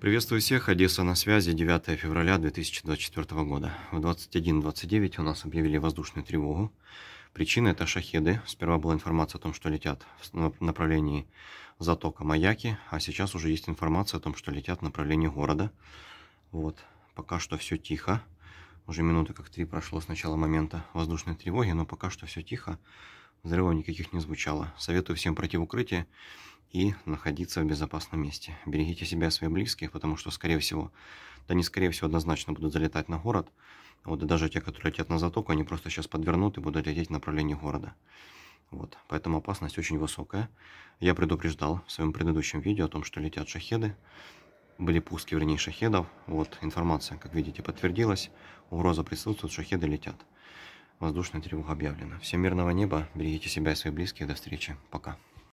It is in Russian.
Приветствую всех, Одесса на связи, 9 февраля 2024 года. В 21.29 у нас объявили воздушную тревогу. Причина это шахеды. Сперва была информация о том, что летят в направлении затока Маяки, а сейчас уже есть информация о том, что летят в направлении города. Вот, пока что все тихо. Уже минуты как три прошло с начала момента воздушной тревоги, но пока что все тихо. Взрывов никаких не звучало. Советую всем пройти в укрытие и находиться в безопасном месте. Берегите себя и своих близких, потому что, скорее всего, да не скорее всего, однозначно будут залетать на город. Вот и даже те, которые летят на затоку, они просто сейчас подвернут и будут лететь в направлении города. Вот, поэтому опасность очень высокая. Я предупреждал в своем предыдущем видео о том, что летят шахеды. Были пуски, вернее, шахедов. Вот, информация, как видите, подтвердилась. Угроза присутствует, шахеды летят. Воздушная тревога объявлена. Всем мирного неба, берегите себя и своих близких. До встречи. Пока.